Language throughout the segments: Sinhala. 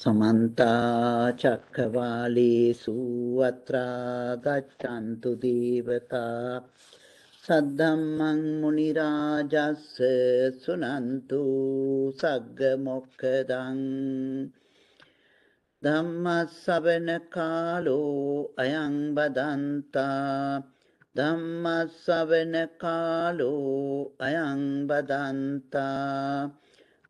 සමන්තා චක්කවාලේසු අත්‍රා ගච්ඡන්තු දේවතා සද්දම්මං මුනි රාජස්ස සුනන්තු සග්ග මොක්ඛදං ධම්මස්සවන කාලෝ අයං බදන්තා ධම්මස්සවන කාලෝ අයං බදන්තා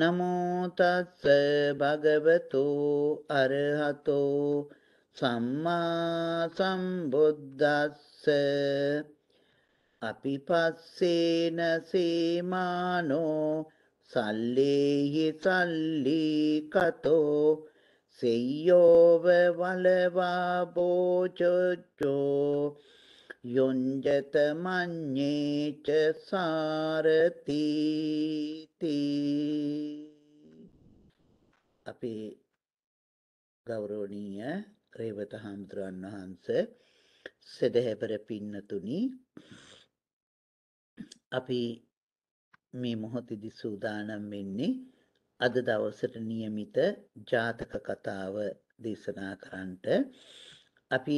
නමෝ තස්ස භගවතු අරහතෝ සම්මා සම්බුද්දස්ස අපි පස්සේන සීමානෝ සල්ලේහි සල්ලී කතෝ සෙය්‍යෝව වලවා බෝචොච්චෝ යොංජත මඤ්ඤේච සාරතීති අපේ ගෞරවනීය රේවත හාමුදුරන් වහන්ස සදහැපර පින්නතුනි අපි මේ මොහොතේදී සූදානම් වෙන්නේ අද දවසට નિયમિત ජාතක කතාව දේශනා කරන්නට අපි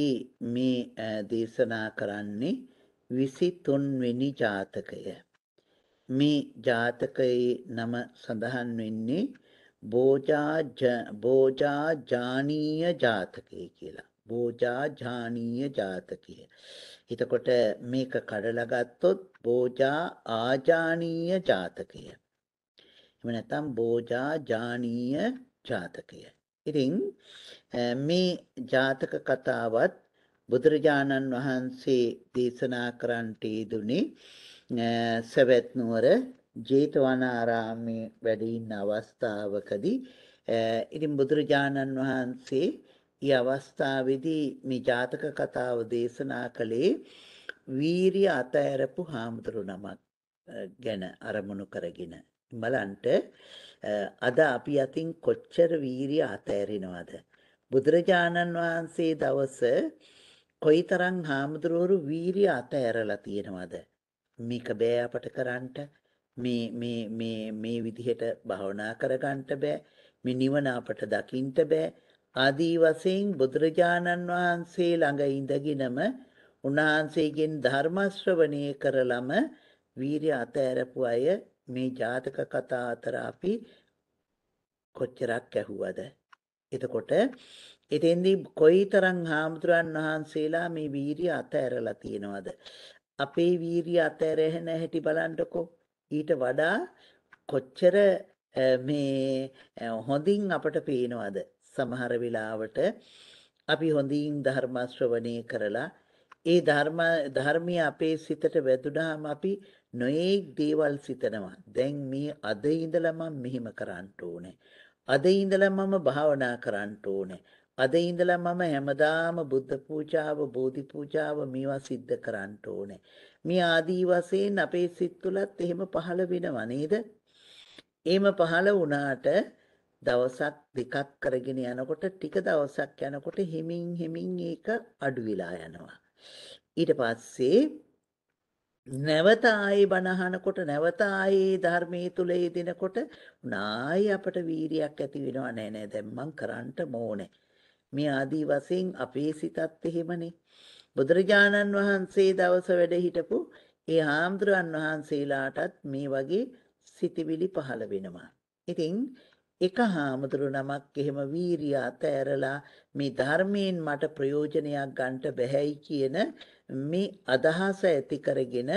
මේ දේශනා කරන්නේ විසිතුන්වෙනි ජාතකය. මේ ජාතකයේ නම සඳහන් වෙන්නේ බෝජාජානීය ජාතකය කියලා. බෝජාජානීය ජාතකය. හිතකොට මේක කඩලගත්තොත් බෝජා ආජානීය ජාතකය. එම නැතම් බෝජාජානීය ජාතකය. ඉතින් මේ ජාතක කතාවත් බුදුරජාණන් වහන්සේ දේශනා කරන්නට යෙදුනේ සවැත් නුවර ජේතවනාරාමේ වැඩ ඉන්න අවස්ථාවකදී ඉතින් බුදුරජාණන් වහන්සේ ඊ අවස්ථාවේදී මේ ජාතක කතාව දේශනා කළේ වීරිය අතහැරපු හාමුදුරු නමක් ගැන අරමුණු කරගෙන බලන්ට අද අපි අතින් කොච්චර වීරිය අතෑරෙනවද බුදුරජාණන් වහන්සේ දවස කොයිතරම් හාමුදුරුවරු වීරිය අතෑරලා තියෙනවද මේක බෑ අපට කරන්නට මේ මේ මේ මේ විදිහට භවනා කරගන්නට බෑ මේ නිවන අපට දකින්නට බෑ ආදී වශයෙන් බුදුරජාණන් වහන්සේ ළඟ ඉඳගෙනම උන්වහන්සේගෙන් ධර්ම ශ්‍රවණය කරලම වීරිය අතෑරපු අය මේ ජාතක කතා අතර අපි කොච්චරක් ඇහුවද. එතකොට එතෙන්දී කොයිතරම් හාමුදුරන් වහන්සේලා මේ වීරිය අතහැරලා තියෙනවද? අපේ වීරිය අතහැරෙහෙන හැටි බලන්නකෝ. ඊට වඩා කොච්චර මේ හොඳින් අපට පේනවද? සමහර වෙලාවට අපි හොඳින් ධර්ම ශ්‍රවණය කරලා ඒ ධර්ම ධර්මීය අපේ සිතට වැදුනහම අපි නොඑක් දේවල් සිතනවා. දැන් මේ අද ඉඳලා මම මෙහෙම කරන්න ඕනේ. අද ඉඳලා මම භාවනා කරන්න ඕනේ. අද ඉඳලා මම හැමදාම බුද්ධ පූජාව, බෝධි පූජාව මේවා සිද්ධ කරන්න ඕනේ. මේ ආදී වශයෙන් අපේ සිත් තුලත් එහෙම පහළ වෙනවා නේද? එහෙම පහළ වුණාට දවසක් දෙකක් කරගෙන යනකොට ටික දවසක් යනකොට හිමින් හිමින් ඒක අඩු වෙලා යනවා. ඊට පස්සේ නැවත ආයේ බණහනකොට නැවත ආයේ ධර්මයේ තුල යෙදෙනකොට නායි අපට වීරියක් ඇති වෙනවා නෑ නෑ දැන් මං කරන්න ඕනේ මේ ආදී වශයෙන් අපේ සිතත් එහෙමනේ බුදුරජාණන් වහන්සේ දවස වැඩ හිටපු ඒ හාමුදුරන් වහන්සේලාටත් මේ වගේ සිතිවිලි පහළ වෙනවා ඉතින් එක හාමුදුරු නමක් එහෙම වීරිය අතෑරලා මේ ධර්මයෙන් මට ප්‍රයෝජනයක් ගන්නට බැහැයි කියන මේ අදහස ඇති කරගෙන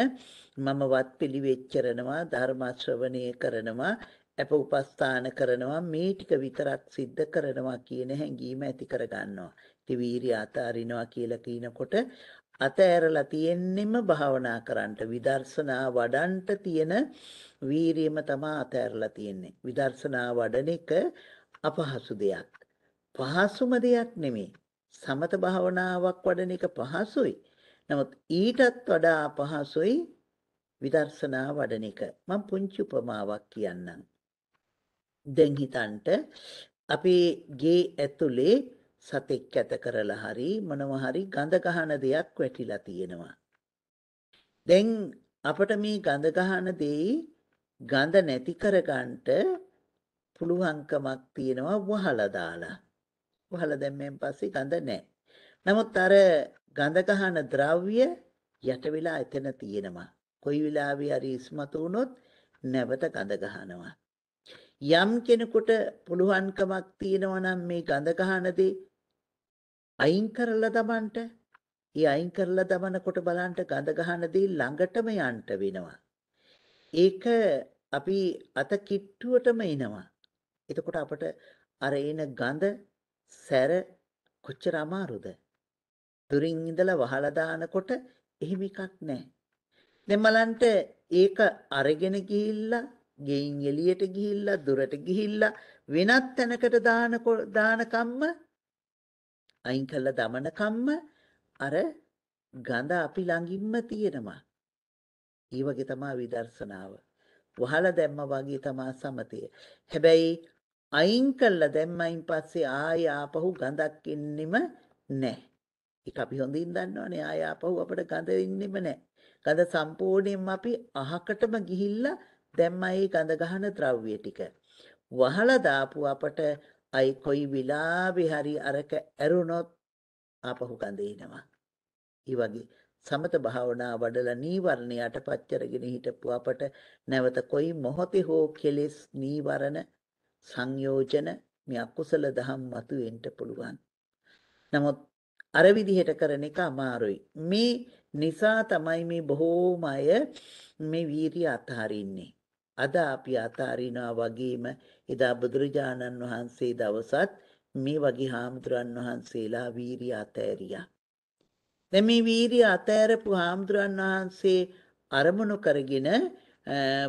මම වත්පිළිවෙච්චරනවා ධර්ම ශ්‍රවණය කරනවා අප උපස්ථාන කරනවා මේ ටික විතරක් සිද්ධ කරනවා කියන හැඟීම ඇති කරගන්නවා. ඉතින් වීරිය අතාරිනවා කියලා කියනකොට අත ඇරලා තියෙන්නෙම භාවනා කරන්නට විදර්ශනා වඩන්ට තියෙන වීරියම තමයි අත ඇරලා තියෙන්නේ. විදර්ශනා වඩන එක අපහසු දෙයක්. පහසුම දෙයක් නෙමෙයි. සමත භාවනාවක් වඩන එක පහසුයි. නමුත් ඊටත් වඩා අපහසුයි විදර්ශනා වඩන එක. මම පුංචි උපමාවක් කියන්නම්. දැන් හිතන්ට අපේ ගේ ඇතුලේ සතෙක් කැත කරලා හරි මොනවා හරි ගඳ ගහන දෙයක් වැටිලා තියෙනවා. දැන් අපිට මේ ගඳ ගහන දෙයි ගඳ නැති කරගන්නට පුළුවන්කමක් තියෙනවා වහලා දාලා. වහලා දැම්මෙන් පස්සේ ගඳ නැහැ. නමුත් අර ගඳ ගහන ද්‍රව්‍ය යට වෙලා එතන තියෙනවා. කොයි වෙලාවෙ හරි ඉස්මතු වුණොත් නැවත ගඳ ගහනවා. යම් කෙනෙකුට පුළුවන්කමක් තියෙනවා නම් මේ ගඳ ගහන දේ අයින් කරලා දමන්න. ඒ අයින් කරලා දමනකොට බලන්න ගඳ ගහන දේ ළඟටම යන්න වෙනවා. ඒක අපි අත කිට්ටුවටම එනවා. එතකොට අපට අර එන ගඳ සැර කොච්චර අමාරුද? දුරින් ඉඳලා වහලා දානකොට එහෙම එකක් නැහැ. දැන් බලන්න ඒක අරගෙන ගිහිල්ලා ගෙයින් එළියට ගිහිල්ලා දුරට ගිහිල්ලා වෙනත් තැනකට දාන දානකම්ම අයින් කළා දමනකම්ම අර ගඳ අපි ළඟින්ම තියෙනවා. ඒ වගේ තමයි විදර්ශනාව. වහලා දැම්ම වගේ තමයි සමතය. හැබැයි අයින් කළා දැම්මයින් පස්සේ ආය ආපහු ගඳක් එන්නෙම නැහැ. ඒක අපි හොඳින් දන්නවනේ ආය ආපහු අපිට ගඳ එන්නෙම නැහැ. ගඳ සම්පූර්ණයෙන්ම අපි අහකටම ගිහිල්ලා දැම්මයි ගඳ ගහන ද්‍රව්‍ය ටික. වහලා දාපු අපට අයි කොයි විලාවේ හරි අරක ඇරුණොත් ආපහු කඳේ ඉනවා. ඒ වගේ සමත භාවනා වඩලා නීවරණයට පච්චරගෙන හිටපු අපට නැවත කොයි මොහොතේ හෝ කෙලෙස් නීවරණ සංයෝජන මේ අකුසල දහම් මතුවෙන්න පුළුවන්. නමුත් අර විදිහට කරන එක අමාරුයි. මේ නිසා තමයි මේ බොහෝම අය මේ වීරිය අතහරින්නේ. අද අපි අතහරිනවා වගේම එදා බුදුරජාණන් වහන්සේ දවසත් මේ වගේ හාමුදුරන් වහන්සේලා වීරිය අතෑරියා. දැන් මේ වීරිය අතෑරපු හාමුදුරන් වහන්සේ අරමුණු කරගෙන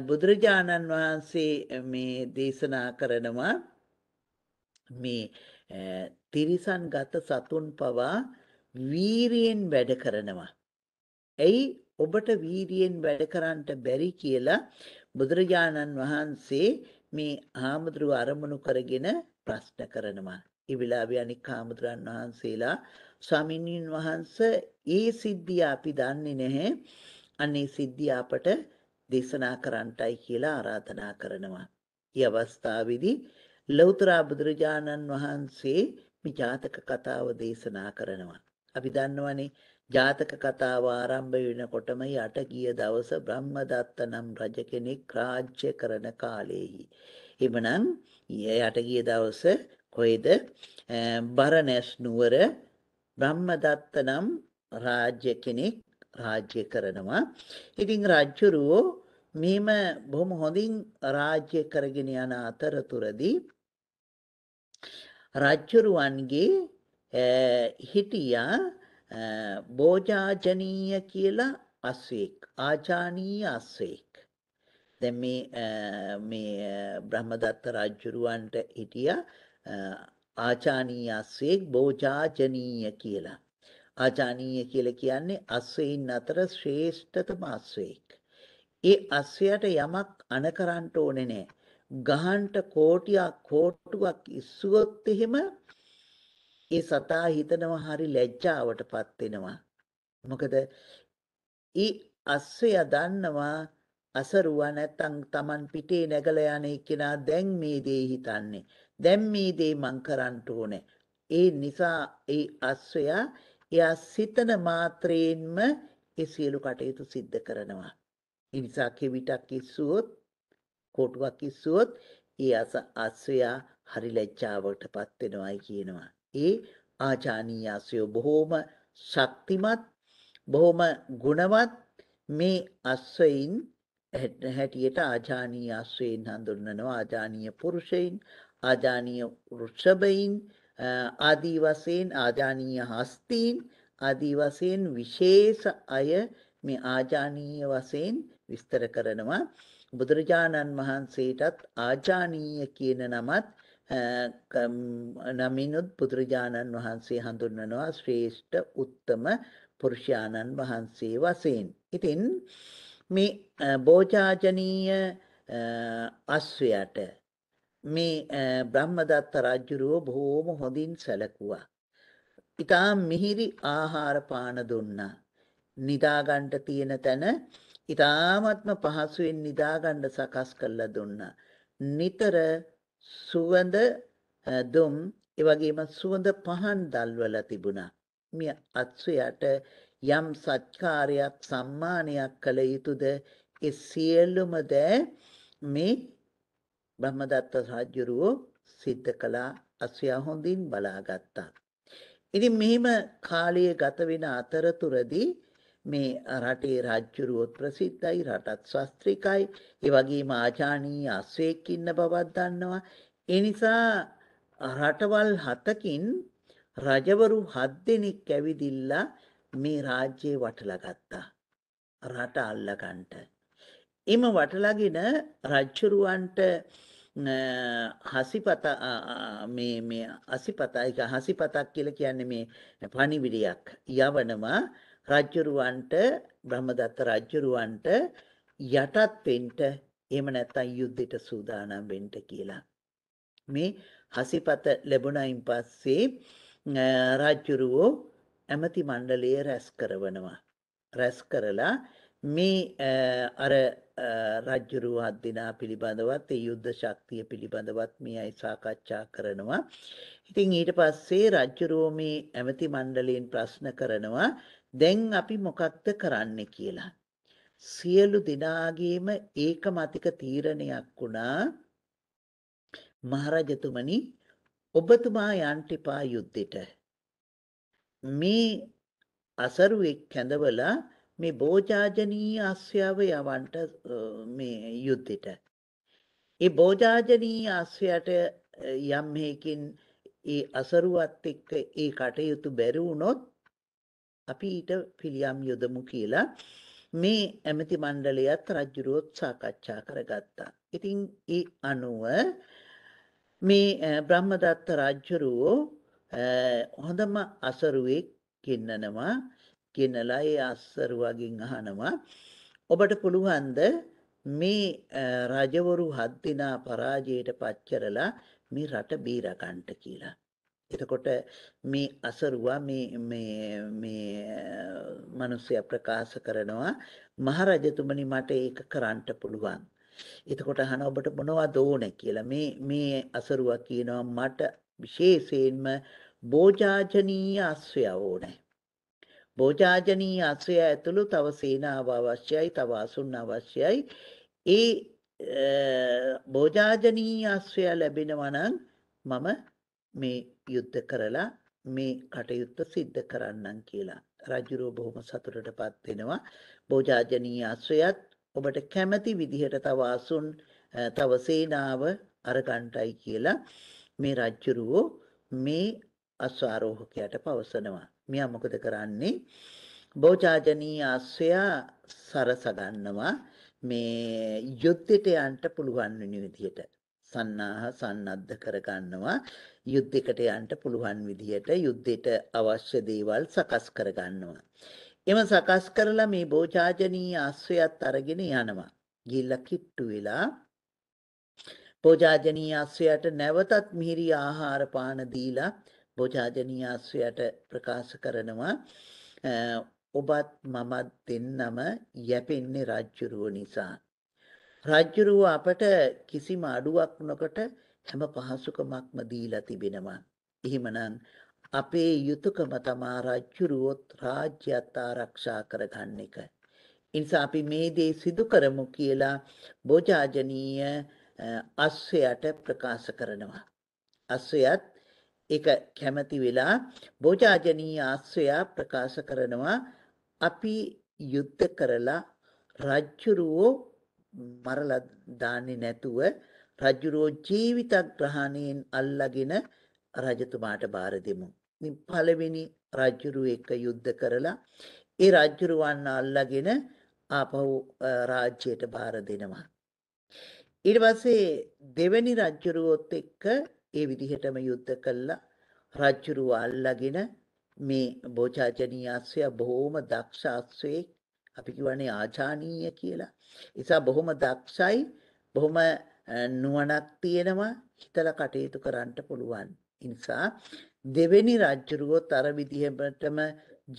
බුදුරජාණන් වහන්සේ මේ දේශනා කරනවා මේ තිරිසන් ගත සතුන් පවා වීරියෙන් වැඩ කරනවා. ඇයි ඔබට වීරියෙන් වැඩ කරන්නට බැරි කියලා බුදුරජාණන් වහන්සේ මේ ආමදුරු අරමුණු කරගෙන ප්‍රශ්න කරනවා. ඒ වෙලාවේ අනික් ආමදුරන් වහන්සේලා ස්වාමීන් වහන්සේ ඒ සිද්ධිය අපි දන්නේ නැහැ. අනේ සිද්ධිය අපට දේශනා කරන්නටයි කියලා ආරාධනා කරනවා. මේ අවස්ථාවේදී ලෞතර බුදුරජාණන් වහන්සේ මේ ජාතක කතාව දේශනා කරනවා. අපි දන්නවනේ ජාතක කතාව ආරම්භ වෙනකොටම යට ගිය දවස බ්‍රහ්මදත්ත නම් රජ කෙනෙක් රාජ්‍ය කරන කාලයේහි. එමනම් යට ගිය දවස කොහෙද බරණැස් නුවර බ්‍රහ්මදත්ත නම් රාජ්‍ය කෙනෙක් රාජ්‍ය කරනවා. ඉතින් රජුරෝ මෙහෙම බොහොම හොඳින් රාජ්‍ය කරගෙන යන අතරතුරදී රජුරුවන්ගේ හිටියා බෝජාජනීය කියලා අස්වේක් ආජානීය අස්වේක් දැන් මේ මේ බ්‍රහ්මදත්ත රජුරවන්ට හිටියා ආචානීය අස්වේක් බෝජාජනීය කියලා ආචානීය කියලා කියන්නේ අස්වේයින් අතර ශ්‍රේෂ්ඨතම අස්වේක් ඒ අස්වැයට යමක් අණ කරන්න ඕනේ නැහැ ගහන්ට කෝටියක් කෝටුවක් ඉස්සුවොත් එහෙම ඒ සතා හිතනවා හරි ලැජ්ජාවටපත් වෙනවා. මොකද ඊ අස්සය දන්නවා අසරුවා නැත්තම් Taman පිටේ නැගලා යන එක්කෙනා දැන් මේ දේ හිතන්නේ. දැන් මේ දේ මං කරන්න ඕනේ. ඒ නිසා ඒ අස්සය එයා සිතන මාත්‍රයෙන්ම ඒ සියලු කටයුතු සිද්ධ කරනවා. ඒ නිසා කෙවිතක් ඉස්සුවොත් කොටුවක් ඉස්සුවොත් ඒ අස අස්සයා හරි ලැජ්ජාවටපත් වෙනවායි කියනවා. ඒ ආචානීයාසයෝ බොහෝම ශක්තිමත් බොහොම ගුණවත් මේ අස්වයින් හැටියට ආජානීය අස්වයින් හඳුන්වනවා ආජානීය පුරුෂයින් ආජානීය වෘෂභයින් ආදී වශයෙන් ආජානීය හස්තීන් ආදී වශයෙන් විශේෂ අය මේ ආජානීය වශයෙන් විස්තර කරනවා බුදුරජාණන් වහන්සේටත් ආජානීය කියන නමත් නමිනුත් බුදුරජාණන් වහන්සේ හඳුන්වනවා ශ්‍රේෂ්ඨ උත්තම පුරුෂයාණන් වහන්සේ වශයෙන්. ඉතින් මේ බෝජාජනීය අස්වයට මේ බ්‍රහ්මදත්ත රජ්ජුරුව බොහෝම හොඳින් සැලකුවා. ඉතා මිහිරි ආහාර පාන දුන්නා. නිදාගණ්ඩ තියෙන තැන ඉතාමත්ම පහසුවෙන් නිදාගණ්ඩ සකස් කරලා දුන්නා. නිතර සුවඳ දුම් ඒ වගේම සුවඳ පහන් දල්වලා තිබුණා. මේ අත්සයට යම් සත්කාරයක් සම්මානයක් කළ යුතුද ඒ සියලුම දෑ මේ බ්‍රහ්මදත්ත රාජ්‍යරුවෝ සිද්ධ කළා අස්වැයා හොඳින් බලාගත්තා. ඉතින් මෙහිම කාලයේ ගත වෙන අතරතුරදී මේ රටේ රාජ්‍යරුවොත් ප්‍රසිද්ධයි රටත් ශාස්ත්‍රිකයි ඒ වගේම ආචානීය අස්වැයක් ඉන්න බවක් දන්නවා ඒ නිසා රටවල් හතකින් රජවරු 7 දෙනෙක් ඇවිදිලා මේ රාජ්‍යය වටලා ගත්තා රට අල්ලගන්න එම වටලාගෙන රජ්‍යරුවන්ට හසිපත මේ මේ අසිපත ඒක හසිපතක් කියලා කියන්නේ මේ පණිවිඩයක් යවනවා රජුරවන්ට බ්‍රහ්මදත්ත රජුරවන්ට යටත් වෙන්න එහෙම නැත්නම් යුද්ධයට සූදානම් වෙන්න කියලා මේ හසිපත ලැබුණයින් පස්සේ රජුරෝ ඇමති මණ්ඩලය රැස් කරනවා රැස් කරලා මේ අර රජ්ජුරුව හද්දිනා පිළිබඳවත් ඒ යුද්ධ ශක්තිය පිළිබඳවත් මේ අයි සාකච්ඡා කරනවා. ඉතින් ඊට පස්සේ රජ්ජුරුව මේ ඇමති මණ්ඩලයෙන් ප්‍රශ්න කරනවා දැන් අපි මොකක්ද කරන්න කියලා. සියලු දෙනාගේම ඒකමතික තීරණයක් වුණා මහරජතුමනි ඔබතුමා යන්ට එපා යුද්ධෙට. මේ අසරුවෙක් කැඳවලා මේ බෝජාජනී ආශ්‍යාව යවන්ට මේ යුද්ධෙට. ඒ බෝජාජනී ආශ්‍රයට යම් හේකින් ඒ අසරුවත් එක්ක ඒ කටයුතු බැරි වුණොත් අපි ඊට පිළියම් යොදමු කියලා මේ ඇමති මණ්ඩලයත් රජුරුවොත් සාකච්ඡා කරගත්තා. ඉතින් ඒ අනුව මේ බ්‍රහ්මදත්ත රජ්ජුරුවෝ හොඳම අසරුවෙක් ගෙන්නනවා කියනලා ඒ අස්සරුවගෙන් අහනවා ඔබට පුළුවන්ද මේ රජවරු හත් දිනා පරාජයට පත් කරලා මේ රට බීරගන්න කියලා. එතකොට මේ අසරුවා මේ මේ මේ මිනිස්සයා ප්‍රකාශ කරනවා මහරජතුමනි මට ඒක කරන්න පුළුවන්. එතකොට අහන ඔබට මොනවද ඕනේ කියලා මේ මේ අසරුවා කියනවා මට විශේෂයෙන්ම බෝජාජනීය අස්වැය ඕනේ. භෝජාජනීය ආශ්‍රය ඇතුළු තව සේනාව අවශ්‍යයි, තව අසුන් අවශ්‍යයි. ඒ භෝජාජනීය ආශ්‍රය ලැබෙනවා නම් මම මේ යුද්ධ කරලා මේ කටයුත්ත සිද්ධ කරන්නම් කියලා. රජුරෝ බොහොම සතුටටපත් වෙනවා. භෝජාජනීය ආශ්‍රයත් ඔබට කැමැති විදිහට තව අසුන් තව සේනාව අරගන්ටයි කියලා මේ රජ්ජුරුවෝ මේ අස්වාරෝහකයට පවසනවා. මෙයා මොකද කරන්නේ? බෝජාජනී ආශ්‍රයා සරස ගන්නවා මේ යුද්ධයට යන්න පුළුවන් වෙන විදිහට. සන්නාහ සන්නද්ධ කරගන්නවා යුද්ධයකට යන්න පුළුවන් විදිහට යුද්ධයට අවශ්‍ය දේවල් සකස් කරගන්නවා. එම සකස් කරලා මේ බෝජාජනී ආශ්‍රයත් අරගෙන යනවා. ගිල්ලා කිට්ටු වෙලා බෝජාජනී ආශ්‍රයට නැවතත් මිහිරි ආහාර පාන දීලා බොජාජනී ආශ්‍රයට ප්‍රකාශ කරනවා ඔබත් මමත් දෙන්නම යැපෙන්නේ රාජ්‍යරුව නිසා. රාජ්‍යරුව අපට කිසිම අඩුවක් නොකොට හැම පහසුකමක්ම දීලා තිබෙනවා. එහෙමනම් අපේ යුතුයකම තමා රාජ්‍යරුවොත් රාජ්‍යත් ආරක්ෂා කරගන්න එක. ඉනිසා අපි මේ දේ සිදු කරමු කියලා බොජාජනීය අස්වයට ප්‍රකාශ කරනවා. අස්වයත් ඒක කැමති වෙලා බෝජාජනීය ආශ්‍රයා ප්‍රකාශ කරනවා අපි යුද්ධ කරලා රජ්ජුරුවෝ මරලා දාන්නේ නැතුව රජ්ජුරුවෝ ජීවිතග්‍රහණයෙන් අල්ලාගෙන රජතුමාට බාර දෙමු. ඉතින් පළවෙනි රජ්ජුරුව එක්ක යුද්ධ කරලා ඒ රජ්ජුරුවන් අල්ලාගෙන ආපහු රාජ්‍යයට බාර දෙනවා. ඊට පස්සේ දෙවැනි රජ්ජුරුවොත් එක්ක ඒ විදිහටම යුද්ධ කළා රජුරුව අල්ලාගෙන මේ බෝචාජනීය අශ්වය බොහොම දක්ෂ අශ්වයේ අපි කියවනේ ආචානීය කියලා. ඒසා බොහොම දක්ෂයි බොහොම නුවණක් තියෙනවා හිතලා කටයුතු කරන්න පුළුවන්. නිසා දෙවෙනි රජුරුවොත් අර විදිහටම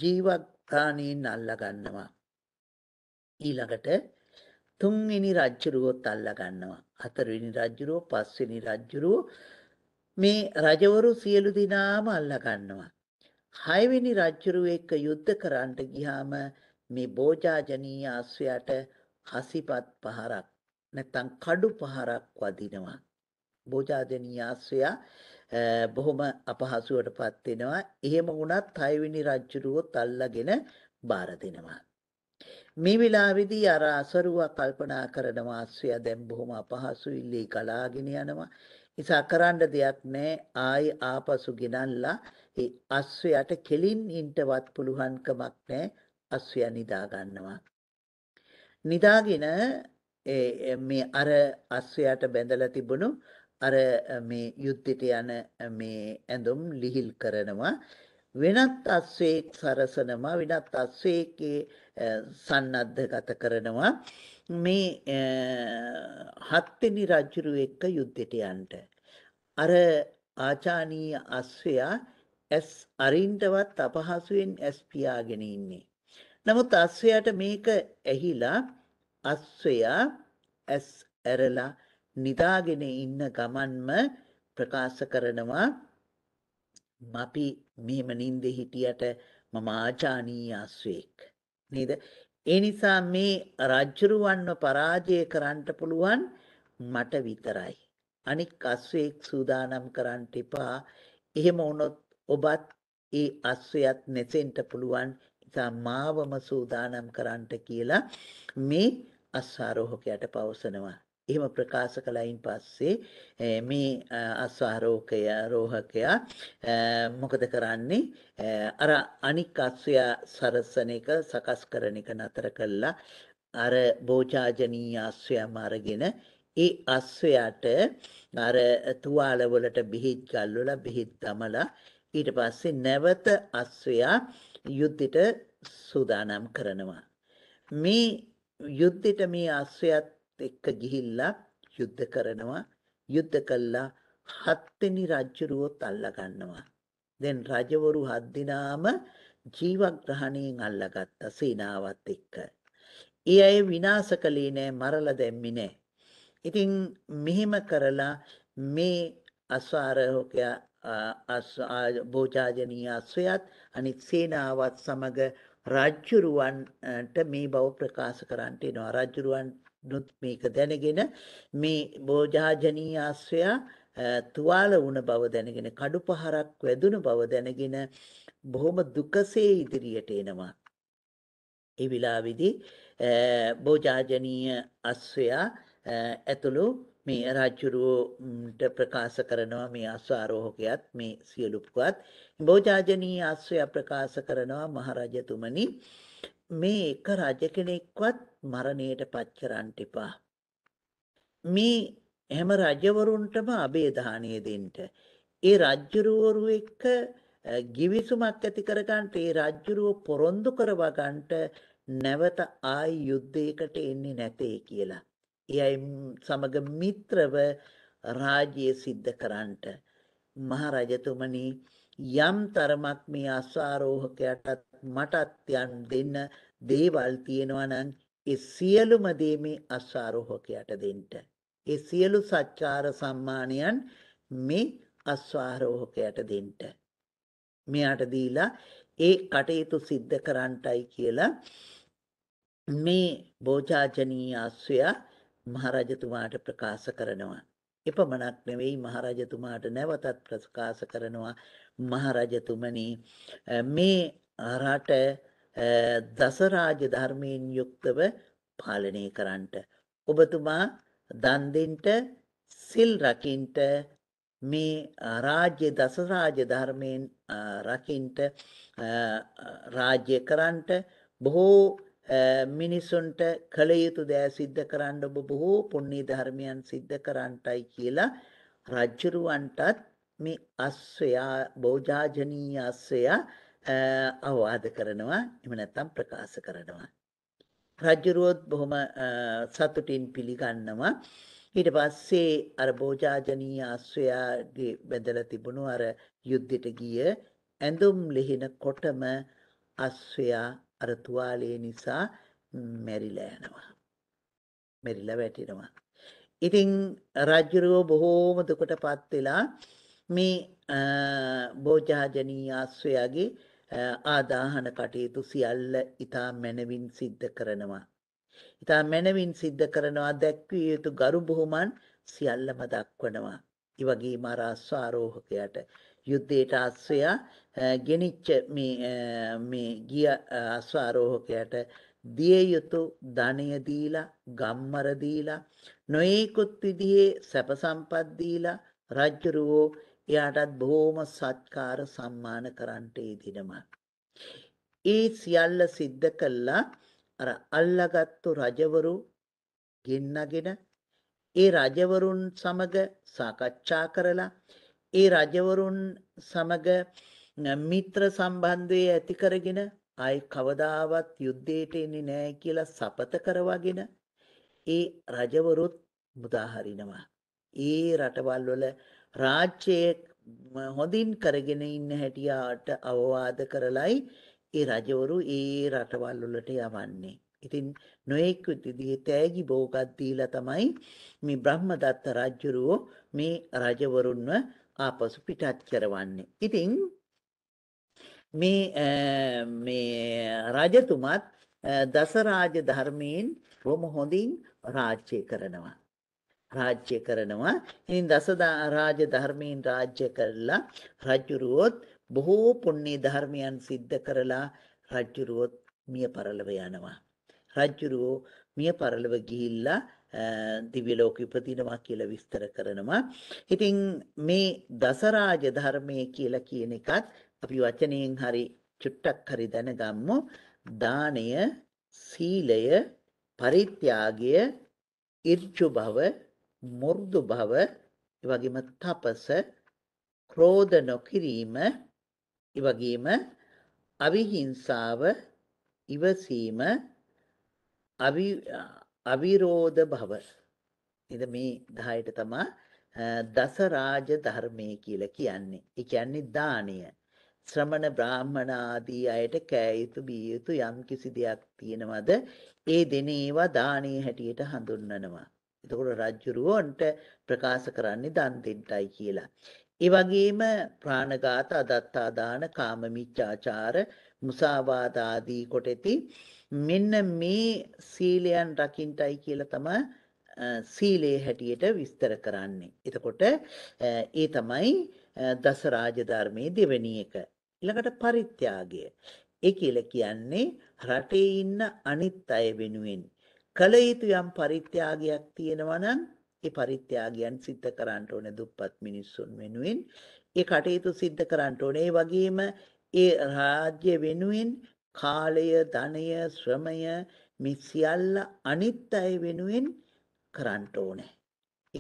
ජීවත්තාණීන් අල්ලා ගන්නවා. ඊළඟට තුන්වෙනි රජ්ජුරුවොත් අල්ලා ගන්නවා. හතරවෙනි රජ්ජුරුව, පස්වෙනි රජ්ජුරුව මේ රජවරු සියලු දිනාම අල්ලා ගන්නවා. හයවෙනි රජුරු එක්ක යුද්ධ කරන්න ගියාම මේ බෝජාජනීය අශ්වයාට හසිපත් පහරක් නැත්තම් කඩු පහරක් වදිනවා. බෝජාජනීය අශ්වයා බොහොම අපහසුවටපත් වෙනවා. එහෙම වුණත් හයවෙනි රජුරුවත් අල්ලාගෙන බාර දෙනවා. මේ වෙලාවේදී අර අසරුවා කල්පනා කරනවා අශ්වයා දැන් බොහොම අපහසුයි ඉල්ලේ ගලාගෙන යනවා. නිසා කරන්න දෙයක් නැහැ ආයි ආපසු ගෙනල්ලා ඒ අස්වැයට කෙලින් ඉන්නවත් පුළුවන්කමක් නැහැ අස්වැය නිදා ගන්නවා නිදාගෙන මේ අර අස්වැයට බැඳලා තිබුණු අර මේ යුද්ධයට යන මේ ඇඳුම් ලිහිල් කරනවා වෙනත් අස්වැයෙක් සරසනවා වෙනත් අස්වැයකේ සන්නද්ධගත කරනවා මේ හත්වෙනි රජුරු එක්ක යුද්ධෙට යන්න. අර ආචානීය අස්වැයා ඇස් අරින්ටවත් අපහසුවෙන් ඇස් පියාගෙන ඉන්නේ. නමුත් අස්වැයාට මේක ඇහිලා අස්වැයා ඇස් ඇරලා නිදාගෙන ඉන්න ගමන්ම ප්‍රකාශ කරනවා අපි මෙහෙම නින්දේ හිටියට මම ආචානීය අස්වැයෙක්. නේද? ඒ නිසා මේ රජ්ජුරුවන්ව පරාජය කරන්න පුළුවන් මට විතරයි. අනික් අස්වැයක් සූදානම් කරන්න එපා. එහෙම වුණොත් ඔබත් ඒ අස්වැයත් නැසෙන්න පුළුවන්. ඉතින් මාවම සූදානම් කරන්න කියලා මේ අස්වාරෝහකයට පවසනවා. එහෙම ප්‍රකාශ කළයින් පස්සේ මේ අස්වාරෝකය රෝහකයා මොකද කරන්නේ අර අනික් අස්වය සරසන එක සකස් කරන එක නතර කළා අර බෝචාජනීය අස්වයම අරගෙන ඒ අස්වයට අර තුවාල වලට බෙහෙත් ගල්වලා බෙහෙත් දමලා ඊට පස්සේ නැවත අස්වයා යුද්ධෙට සූදානම් කරනවා මේ යුද්ධෙට මේ අස්වයත් එක්ක ගිහිල්ලා යුද්ධ කරනවා යුද්ධ කළා හත්වෙනි රජුරුවොත් අල්ලගන්නවා දැන් රජවරු හත් දිනාම ජීවග්‍රහණයෙන් අල්ලගත්ත සීනාවත් එක්ක ඒ අය විනාශ කළේ නෑ මරලා දැම්මේ නෑ ඉතින් මෙහෙම කරලා මේ අස්වාරෝකයා භෝජාජනීය අස්වයත් අනිත් සේනාවත් සමග රජ්ජුරුවන්ට මේ බව ප්‍රකාශ කරන්නට එනවා රජ්ජුරුවන් නොත් මේක දැනගෙන මේ බෝජාජනී ආශ්‍රයා තුවාල වුණ බව දැනගෙන කඩු පහරක් වැදුන බව දැනගෙන බොහොම දුකසේ ඉදිරියට එනවා. ඒ විලාවේදී බෝජාජනීය අශ්වයා ඇතුළු මේ රාජ්‍යරුවන්ට ප්‍රකාශ කරනවා මේ අස්වාරෝහකයත් මේ සියලු පුවත් බෝජාජනීය අශ්වයා ප්‍රකාශ කරනවා මහරජතුමනි මේ එක රජ කෙනෙක්වත් මරණයට පත් කරන්න එපා. මේ හැම රජවරුන්ටම අබේදානය දෙන්න. ඒ රජ්ජුරුවරු එක්ක ගිවිසුමක් ඇති කරගන්නට ඒ රජ්ජුරුව පොරොන්දු කරවා ගන්නට නැවත ආයි යුද්ධයකට එන්නේ නැtei කියලා. එයයි සමග මිත්‍රව රාජ්‍යය සිද්ධ කරන්නට මහරජතුමනි යම් තරමක් මේ අස්වාරෝහකයටත් මටත් යන් දෙන්න දේවල් තියෙනවා නම් ඒ සියලුම දේ මේ අස්වාරෝහකයට දෙන්න. ඒ සියලු සත්‍චාර සම්මානයන් මේ අස්වාරෝහකයට දෙන්න. මෙයාට දීලා ඒ කටයුතු සිද්ධ කරන්ටයි කියලා මේ බෝජාජනීය අස්වය මහරජතුමාට ප්‍රකාශ කරනවා. එපමණක් නෙවෙයි මහරජතුමාට නැවතත් ප්‍රකාශ කරනවා මහරජතුමනි මේ රට දසරාජ ධර්මයෙන් යුක්තව පාලනය කරන්නට. ඔබතුමා දන්දෙන්ට සිල් රකින්ට මේ රාජ්‍ය දසරාජ ධර්මයෙන් රකින්ට රාජ්‍ය කරන්ට බොහෝ මිනිසුන්ට කළ යුතු දෑ සිද්ධ කරන්න ඔබ බොහෝ පුන්නේ ධර්මයන් සිද්ධ කරන්ටයි කියලා රජ්ජුරුවන්ටත් මේ අස්වයා බෝජාජනී අස්වයා අවවාද කරනවා එහෙම නැත්නම් ප්‍රකාශ කරනවා. රජුරුවොත් බොහොම සතුටින් පිළිගන්නවා. ඊට පස්සේ අර භෝජාජනීය ආශ්‍රයාගේ බැඳලා තිබුණු අර යුද්ධෙට ගිය ඇඳුම් ලිහින කොටම අස්වයා අර තුවාලේ නිසා මැරිලා යනවා. මැරිලා වැටෙනවා. ඉතින් රජුරෝ බොහෝම දුකටපත් වෙලා මේ භෝජාජනීය ආශ්‍රයාගේ ආදාහන කටයුතු සියල්ල ඉතා මැනවින් සිද්ධ කරනවා. ඉතා මැනවින් සිද්ධ කරනවා දැක්විය යුතු ගරු බොහොමන් සියල්ලම දක්වනවා. ඉවගේ මරස්ව ආරෝහකයට යුද්ධයට අස්වයා ගෙනිච්ච මේ ගිය අස්වාරෝහකයට දිය යුතු ධනය දීලා ගම්මර දීලා නොයෙකුත් විදිහේ සැප සම්පත් දීලා රජ්ජුරුවෝ එයාටත් බොහොම සත්කාර සම්මාන කරන්ට ඒ දිනම. ඒ සියල්ල සිද්ධ කළා අර අල්ලගත්තු රජවරු ගෙන්නගෙන ඒ රජවරුන් සමග සාකච්ඡා කරලා ඒ රජවරුන් සමග මිත්‍ර සම්බන්ධය ඇති කරගෙන ආයි කවදාවත් යුද්ධයට එන්නේ නැහැ කියලා සපත කරවගෙන ඒ රජවරුත් මුදාහරිනවා ඒ රටවල් වල රාජ්‍යයේ හොඳින් කරගෙන ඉන්න හැටියට අවවාද කරලයි ඒ රජවරු ඒ රටවල් වලට යවන්නේ. ඉතින් නොයෙක් විදිහේ තෑගි භෝගක් දීලා තමයි මේ බ්‍රහ්මදත්ත රජුරෝ මේ රජවරුන්ව ආපසු පිටත් කරවන්නේ. ඉතින් මේ මේ රජතුමත් දසරාජ ධර්මයෙන් බොහොම හොඳින් රාජ්‍ය කරනවා. රාජ්‍ය කරනවා. ඉතින් දසදා රාජ ධර්මයෙන් රාජ්‍ය කරලා රජුරුවොත් බොහෝ පුණ්‍ය ධර්මයන් સિદ્ધ කරලා රජුරුවොත් මිය පරලව යනවා. රජුරුවෝ මිය පරලව ගිහිල්ලා දිව්‍ය ලෝක උපදිනවා කියලා විස්තර කරනවා. ඉතින් මේ දසරාජ ධර්මයේ කියලා කියන එකත් අපි වචනයෙන් හරි චුට්ටක් හරි දැනගම්මු. දානය, සීලය, පරිත්‍යාගය, ඉර්චු භව මුර්දු බව එවැගේම තපස ක්‍රෝධ නොකිරීම එවැගේම අවිහිංසාව ඉවසීම අවිරෝධ භව එද මේ 10ට තමයි දසරාජ ධර්මයේ කියලා කියන්නේ. ඒ කියන්නේ දානය. ශ්‍රමණ බ්‍රාහ්මණ ආදී අයට කෑ යුතු බිය යුතු යම් කිසි දෙයක් තියෙනවද ඒ දෙන ඒවා දානීය හැටියට හඳුන්වනවා. එතකොට රජ්ජුරුවන්ට ප්‍රකාශ කරන්නේ දන් දෙන්නයි කියලා. ඒ වගේම ප්‍රාණඝාත, අදත්තාදාන, කාමමිච්ඡාචාර, මුසාවාද ආදී කොටෙති මෙන්න මේ සීලයන් රකින්ටයි කියලා තමයි සීලේ හැටියට විස්තර කරන්නේ. එතකොට ඒ තමයි දස රාජ ධර්මයේ දෙවෙනි එක. ඊළඟට පරිත්‍යාගය. ඒ කියලා කියන්නේ රටේ ඉන්න අනිත් අය වෙනුවෙන් කළ යුතු යම් පරිත්‍යාගයක් තියෙනවා නම් ඒ පරිත්‍යාගයන් සිද්ධ කරන්න ඕනේ දුප්පත් මිනිස්සුන් වෙනුවෙන් ඒ කටයුතු සිද්ධ කරන්න ඕනේ ඒ වගේම ඒ රාජ්‍ය වෙනුවෙන් කාලය ධනය ශ්‍රමය මේ සියල්ල අනිත් අය වෙනුවෙන් කරන්න ඕනේ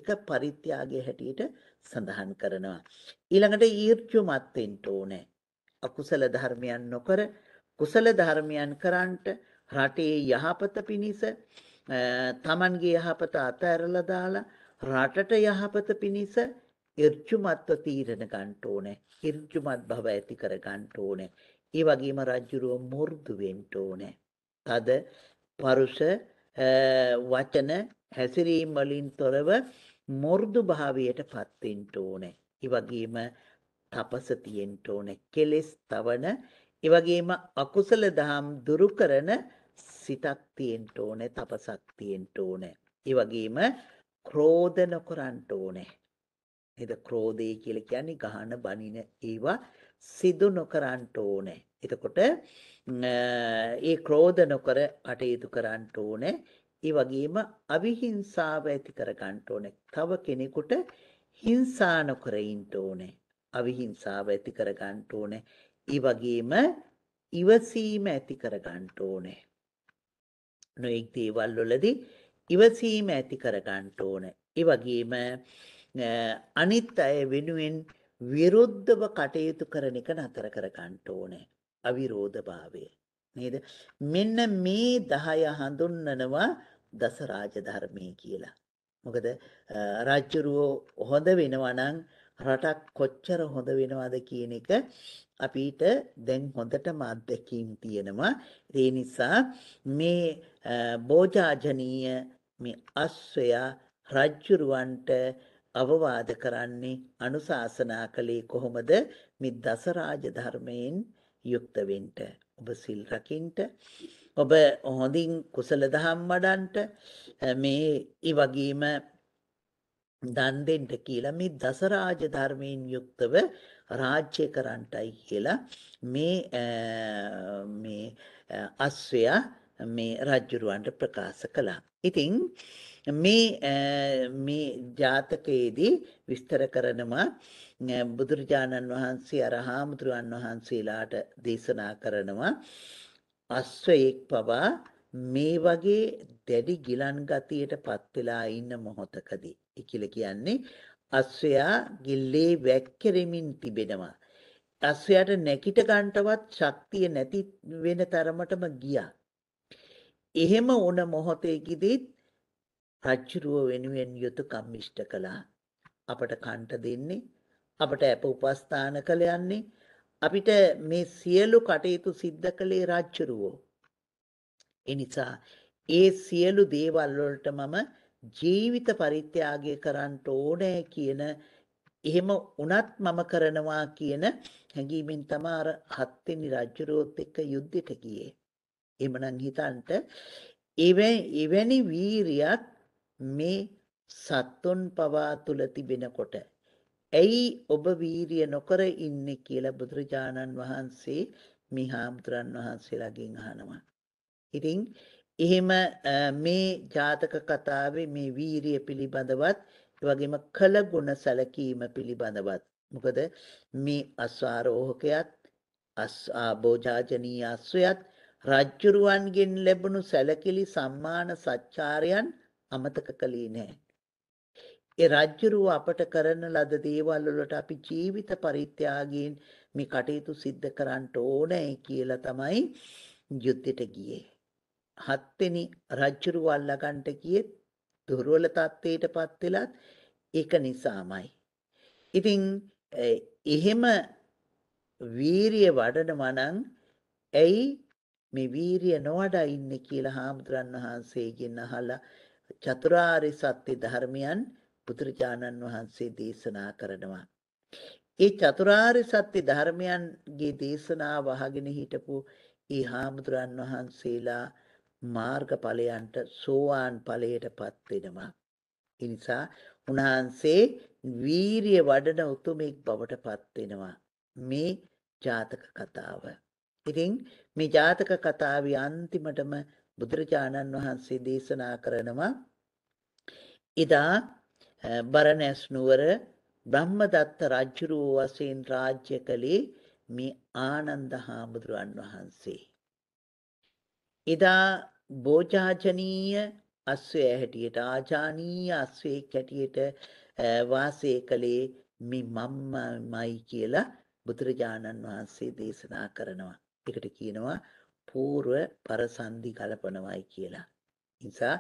එක පරිත්‍යාගයේ හැටියට සඳහන් කරනවා ඊළඟට ඊර්ෂ්‍යමත් වෙන්න ඕනේ අකුසල ධර්මයන් නොකර කුසල ධර්මයන් කරන්ට රටේ යහපත පිණිස තමන්ගේ යහපත අතඇරලා දාලා රටට යහපත පිණිස ඉර්ජුමත්ව තීරණ ගන්න ඕනේ. ඉර්ජුමත් භව ඇති කර ගන්න ඕනේ. ඒ වගේම රජුරෝ මු르දු වෙන්න ඕනේ. තද පරුෂ වචන හැසිරීම් වලින් තොරව මු르දු භාවයටපත් වෙන්න ඕනේ. ඒ වගේම තපස තියෙන්න ඕනේ. කෙලස් තවන ඒ වගේම අකුසල දහම් දුරු කරන සිතක් තියෙන්න ඕනේ, තපසක් තියෙන්න ඕනේ. ඒ වගේම ක්‍රෝධ නොකරන්න ඕනේ. නේද? ක්‍රෝධය කියලා කියන්නේ ගහන බනින ඒවා සිදු නොකරන්න ඕනේ. එතකොට ඒ ක්‍රෝධ නොකර අටයුතු කරන්න ඕනේ. ඒ වගේම අවිහිංසාව ඇති කරගන්න ඕනේ. තව කෙනෙකුට හිංසා නොකර ඉන්න ඕනේ. අවිහිංසාව ඇති කරගන්න ඕනේ. ඒ වගේම ඉවසීම ඇති කරගන්න ඕනේ. නොඑක් දේවල් වලදී ඉවසීම ඇති කරගන්න ඕනේ. ඒ වගේම අනිත් අය වෙනුවෙන් විරුද්ධව කටයුතු කරන එක නතර කරගන්න ඕනේ. අවිරෝධභාවය. නේද? මෙන්න මේ 10 හඳුන්වනවා දස රාජ ධර්මයේ කියලා. මොකද රාජ්‍යරුව හොඳ වෙනවා නම් රටක් කොච්චර හොඳ වෙනවද කියන එක අපිට දැන් හොඳටම අත්දැකීම් තියෙනවා. ඒ නිසා මේ බෝජාජනීය මේ අස්වැයා රජ්ජුරුවන්ට අවවාද කරන්නේ අනුශාසනා කළේ කොහොමද මේ දසරාජ ධර්මයෙන් යුක්ත වෙන්න. ඔබ සිල් රකින්න. ඔබ හොඳින් කුසල දහම් වඩන්ට මේ ඒ වගේම දන් දෙන්න කියලා මේ දසරාජ ධර්මයෙන් යුක්තව රාජ්‍ය කරන්නයි කියලා මේ මේ අස්වැයා මේ රජුරවන්ට ප්‍රකාශ කළා. ඉතින් මේ මේ ජාතකයේදී විස්තර කරනවා බුදුරජාණන් වහන්සේ අරහා මුතුරන් වහන්සේලාට දේශනා කරනවා අස්වැයෙක් පවා මේ වගේ දැඩි ගිලන් ගතියටපත් වෙලා ඉන්න මොහොතකදී ඒ කියලා කියන්නේ අස්වැයා ගිල්ලේ වැක්කෙරෙමින් තිබෙනවා අස්වැයට නැකිට ගන්නටවත් ශක්තිය නැති වෙන තරමටම ගියා. එහෙම වුණ මොහොතේකදීත් රජුරුව වෙනුවෙන් යුතුයකම් ඉෂ්ට කළා. අපට කන්ට දෙන්නේ අපට අප උපස්ථාන කළ යන්නේ අපිට මේ සියලු කටයුතු සිද්ධ කළේ රජුරුවෝ. එනිසා ඒ සියලු දේවල් වලට මම ජීවිත පරිත්‍යාගය කරන්න ඕනේ කියන එහෙම වුණත් මම කරනවා කියන හැඟීමෙන් තමයි අර හත්වෙනි රජුරෝත් එක්ක යුද්ධෙට ගියේ. එමනම් හිතන්ට එවැනි වීරියක් මේ සත්තුන් පවා තුල තිබෙනකොට ඇයි ඔබ වීරිය නොකර ඉන්නේ කියලා බුදුරජාණන් වහන්සේ මේ හාමුදුරන් වහන්සේලාගෙන් අහනවා. ඉතින් එහෙම මේ ජාතක කතාවේ මේ වීරිය පිළිබඳවත් ඒ වගේම කළ ගුණ සැලකීම පිළිබඳවත් මොකද මේ අස්වාරෝහකයත් ආභෝජාජනීය අස්වයත් රජ්ජුරුවන්ගෙන් ලැබුණු සැලකිලි සම්මාන සච්චාරයන් අමතක කළේ නැහැ. ඒ රජ්ජුරුව අපට කරන ලද දේවල් වලට අපි ජීවිත පරිත්‍යාගයෙන් මේ කටයුතු සිද්ධ කරන්න ඕනේ කියලා තමයි යුද්ධෙට ගියේ. හත්වෙනි රජ්ජුරුව අල්ලගන්ට ගියෙත් දුර්වල තත්ත්වයටපත් වෙලත් ඒක නිසාමයි. ඉතින් එහෙම වීරිය වඩනවා නම් ඇයි මේ වීරිය නොවඩා ඉන්නේ කියලා හාමුදුරන් වහන්සේගෙන් අහලා චතුරාර්ය සත්‍ය ධර්මයන් බුදුරජාණන් වහන්සේ දේශනා කරනවා. ඒ චතුරාර්ය සත්‍ය ධර්මයන්ගේ දේශනාව අහගෙන හිටපු ඒ හාමුදුරන් වහන්සේලා මාර්ගඵලයන්ට සෝවාන් ඵලයටපත් වෙනවා. ඒ නිසා උන්වහන්සේ වීරිය වඩන උතුමෙක් බවටපත් වෙනවා. මේ ජාතක කතාව. ඉතින් මේ ජාතක කතාවේ අන්තිමටම බුදුරජාණන් වහන්සේ දේශනා කරනවා එදා බරණැස් නුවර බ්‍රහ්මදත්ත රජුරෝ වශයෙන් රාජ්‍ය කළේ මේ ආනන්ද හාමුදුරන් වහන්සේ. එදා බෝජාජනීය අස්වය හැටියට ආජානීය අස්වයෙක් හැටියට වාසය කළේ මේ මම්මයි කියලා බුදුරජාණන් වහන්සේ දේශනා කරනවා. ඒකට කියනවා పూర్ව පරසන්දි කලපනවයි කියලා. නිසා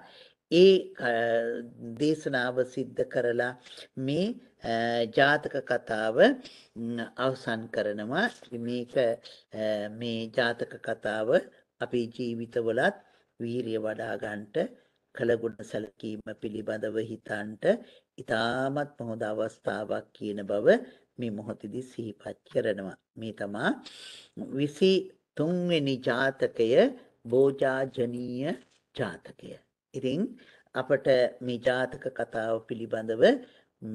ඒ දේශනාව සිද්ධ කරලා මේ ජාතක කතාව අවසන් කරනවා. මේක මේ ජාතක කතාව අපේ ජීවිතවලත් වීරිය වඩා ගන්නට කළගුණ සැලකීම පිළිබඳව හිතන්ට ඉතාමත් හොඳ අවස්ථාවක් කියන බව මේ මොහොතේදී සිහිපත් කරනවා. මේ තමා 23 වෙනි ජාතකය බෝජාජනීය ජාතකය. ඉතින් අපට මේ ජාතක කතාව පිළිබඳව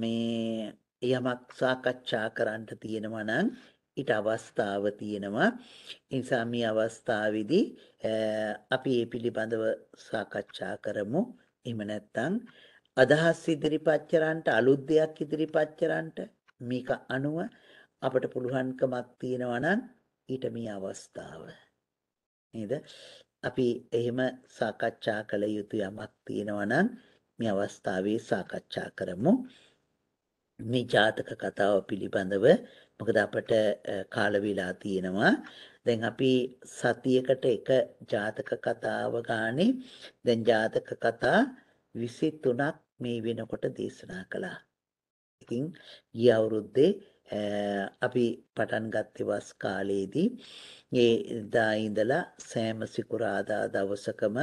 මේ යමක් සාකච්ඡා කරන්න තියෙනවා නම් ඊට අවස්ථාව තියෙනවා. නිසා මේ අවස්ථාවේදී අපි මේ පිළිබඳව සාකච්ඡා කරමු. එහෙම නැත්නම් අදහස් ඉදිරිපත් කරන්නට අලුත් දෙයක් ඉදිරිපත් කරන්නට මේක අනුව අපට පුළුවන්කමක් තියෙනවා නම් ඊට මේ අවස්ථාව නේද අපි එහෙම සාකච්ඡා කළ යුතු යමක් තියෙනවා නම් මේ අවස්ථාවේ සාකච්ඡා කරමු මේ ජාතක කතාව පිළිබඳව මොකද අපට කාල වෙලා තියෙනවා. දැන් අපි සතියකට එක ජාතක කතාව ගානේ දැන් ජාතක කතා 23ක් මේ වෙනකොට දේශනා කළා. ඉතින් ගිය අවුරුද්දේ අපි පටන් ගත්තේ වස් කාලයේදී ඒ දා ඉඳලා සෑම සිකුරාදා දවසකම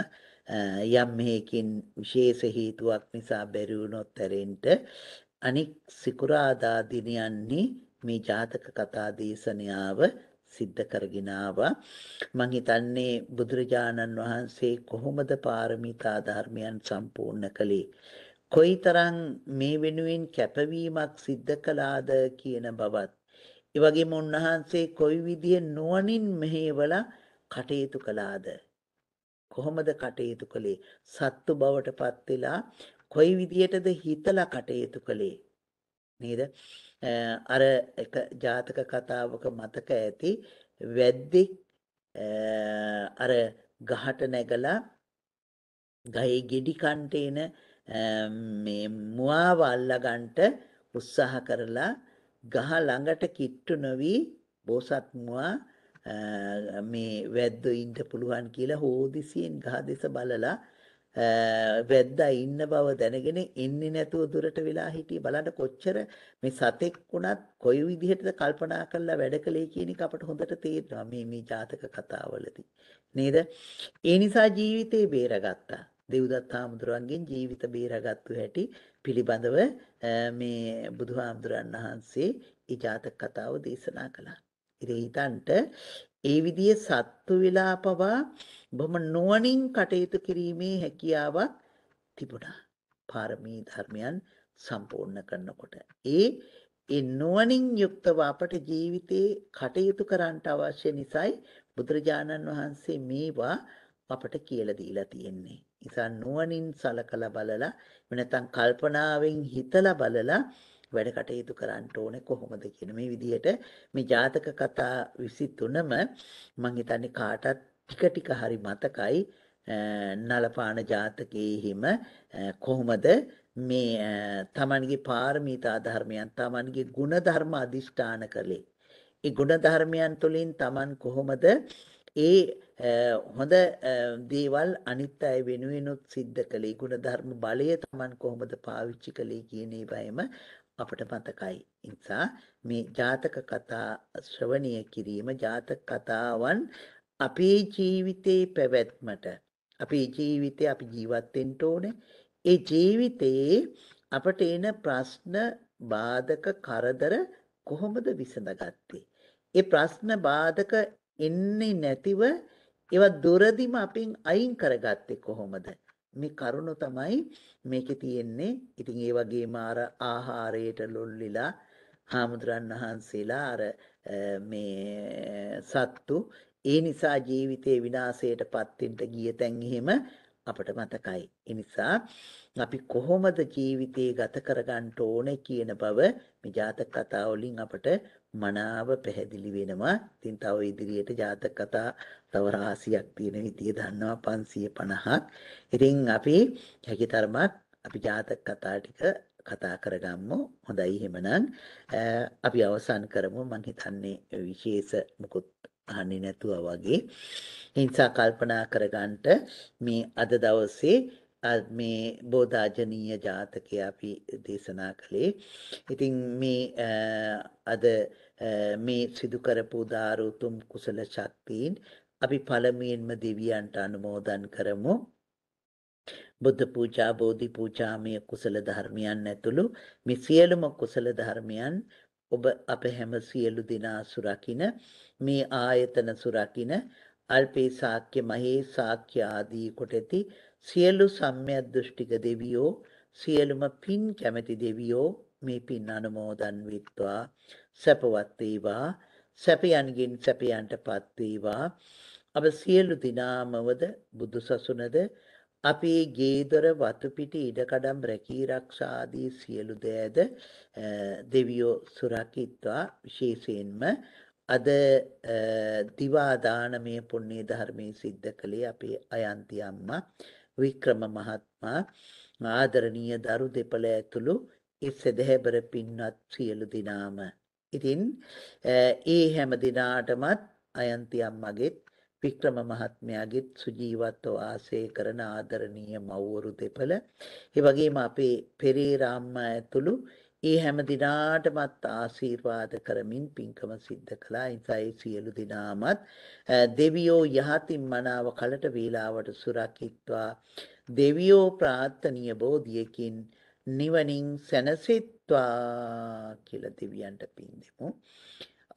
යම් මේකින් විශේෂ හේතුවක් නිසා බැරි වුණොත් ඇරෙන්න අනික් සිකුරාදා දිනයන්නේ මේ ජාතක කතා දේශනාව සිද්ධ කරගෙන ආවා මම හිතන්නේ බුදුරජාණන් වහන්සේ කොහොමද පාරමිතා ධර්මයන් සම්පූර්ණ කළේ කොයිතරම් මේ වෙනුවෙන් කැපවීමක් සිද්ධ කළාද කියන බවත් ඒ වගේම උන්වහන්සේ කොයි විදිය නුවණින් මෙහෙवला කටයුතු කළාද කොහොමද කටයුතු කළේ සත්තු බවට පත් වෙලා කොයි විදියටද හිතලා කටයුතු කළේ නේද? අර එක ජාතක කතාවක මතක ඇති වැද්දෙක් අර ගහට නැගලා ගහේ ගෙඩි කන්ට එන මේ මුවාව අල්ලගන්ට උත්සාහ කරලා ගහ ළඟට කිට්ටු නොවි බෝසත් මුවා මේ වැද්දෝ ඉන්න පුළුවන් කියලා හෝදිසියෙන් ගහ දෙස බලලා වැද්දා ඉන්න බව දැනගෙන ඉන්නේ නැතුව දුරට වෙලා හිටියේ බලන්න කොච්චර මේ සතෙක් වුණත් කොයි විදිහටද කල්පනා කරලා වැඩ කළේ කියන එක අපට හොඳට තේරෙනවා මේ මේ ජාතක කතාවලදී නේද ඒ නිසා ජීවිතේ බේරගත්තා දෙව්දත් හාමුදුරන්ගෙන් ජීවිත බේරගත්තු හැටි පිළිබඳව මේ බුදුහාමුදුරන් වහන්සේ ඒ ජාතක කතාව දේශනා කළා ඉතින් හිතන්ට ඒ විදිය සත්තු වෙලා පවා බොහොම නුවණින් කටයුතු කිරීමේ හැකියාවක් තිබුණා. පාරමී ධර්මයන් සම්පූර්ණ කරනකොට. ඒ ඒ නුවණින් යුක්තව අපට ජීවිතේ කටයුතු කරන්නට අවශ්‍ය නිසායි බුදුරජාණන් වහන්සේ මේවා අපට කියලා දීලා තියෙන්නේ. නිසා නුවණින් සලකලා බලලා නැත්නම් කල්පනාවෙන් හිතලා බලලා වැඩ කටයුතු කරන්න ඕනේ කොහොමද කියන මේ විදිහට මේ ජාතක කතා 23ම මම හිතන්නේ කාටත් ටික ටික හරි මතකයි නලපාන ජාතකයේ හිම කොහොමද මේ තමන්ගේ පාරමිතා ධර්මයන් තමන්ගේ ගුණ ධර්ම අදිෂ්ඨාන කළේ ඒ ගුණ ධර්මයන් තුළින් තමන් කොහොමද ඒ හොඳ දේවල් අනිත් අය වෙනුවෙනුත් සිද්ධ කළේ ගුණ ධර්ම බලය තමන් කොහොමද පාවිච්චි කළේ කියන ඒවායිම අපට මතකයි. නිසා මේ ජාතක කතා ශ්‍රවණය කිරීම ජාතක කතාවන් අපේ ජීවිතේ පැවැත්මට අපේ ජීවිතේ අපි ජීවත් වෙන්න ඕනේ. ඒ ජීවිතේ අපට එන ප්‍රශ්න බාධක කරදර කොහොමද විසඳගත්තේ? ඒ ප්‍රශ්න බාධක එන්නේ නැතිව ඒවා දුරදිම අපින් අයින් කරගත්තේ කොහොමද? මේ කරුණ තමයි මේකේ තියෙන්නේ. ඉතින් ඒ වගේම අර ආහාරයට ලොල්ලිලා හාමුදුරන් වහන්සේලා අර මේ සත්තු ඒ නිසා ජීවිතේ විනාශයටපත් වෙන්න ගිය තැන් එහෙම අපට මතකයි. ඒ නිසා අපි කොහොමද ජීවිතේ ගත කරගන්න ඕනේ කියන බව මේ ජාතක කතා වලින් අපට මනාව පැහැදිලි වෙනවා. ඉතින් තව ඉදිරියට ජාතක කතා තව රාශියක් තියෙන විදිය දන්නවා 550ක්. ඉතින් අපි හැකිතරමත් අපි ජාතක කතා ටික කතා කරගම්මු. හොඳයි එහෙමනම් අපි අවසන් කරමු. මම හිතන්නේ විශේෂ මුකුත් අහන්නේ නැතුව වගේ. හිංසා කල්පනා කරගන්නට මේ අද දවසේ මේ බෝධාජනීය ජාතකය අපි දේශනා කළේ. ඉතින් මේ අද මේ සිදු කරපු දාරුතුම් කුසල ශක්තියින් අපි පළමුවෙන්ම දෙවියන්ට අනුමෝදන් කරමු. බුද්ධ පූජා, බෝධි පූජාමය කුසල ධර්මයන් ඇතුළු මේ සියලුම කුසල ධර්මයන් ඔබ අප හැම සියලු දෙනා සුරකින මේ ආයතන සුරකින අල්පේ සාක්‍ය මහේ සාක්‍ය ආදී කොටති සියලු සම්මිය දෘෂ්ටික දෙවියෝ සියලුම පින් කැමැති දෙවියෝ මේ පින් අනුමෝදන් විත්වා සැපවත් වේවා සැපයන්ගින් සැපයන්ටපත් වේවා අප සියලු දිනාමවද බුදු සසුනද අපේ ගේදොර වතුපිටි ඉඩකඩම් රැකී රක්ෂාදී සියලු දෑද දෙවියෝ සුරකිත්වා විශේෂයෙන්ම අද දිවාදානමය පුුණේ ධර්මය සිද්ධ කළේ අපේ අයන්ති අම්මා වික්‍රම මහත්මා ආදරණීය දරු දෙපළ ඇතුළු ඉස්සෙදහැබර පින්වත් සියලු දිනාම. ඉතින් ඒ හැම දිනාටමත් අයන්ති අම්මගෙත් වික්‍රම මහත්මයාගෙත් සුජීවත්ව ආශ්‍රය කරන ආදරණීය මව්වරු දෙපළ ඒ වගේම අපේ පෙරේරාම්මා ඇතුළු ඒ හැම දිනාටමත් ආශිර්වාද කරමින් පින්කම සිද්ධ කළා. ඉතින් ඒ සියලු දිනාමත් දෙවියෝ යහතින් මනාව කලට වේලාවට සුරකිත්වා දෙවියෝ ප්‍රාර්ථනීය බෝධියකින් නිවනින් සැනසෙත්වා කියලා දෙවියන්ට පින් දෙමු.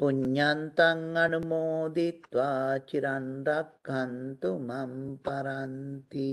පුඤ්ඤන්තං අනුමෝදිත්වා චිරන් රක්ඛන්තු මම් පරන්ති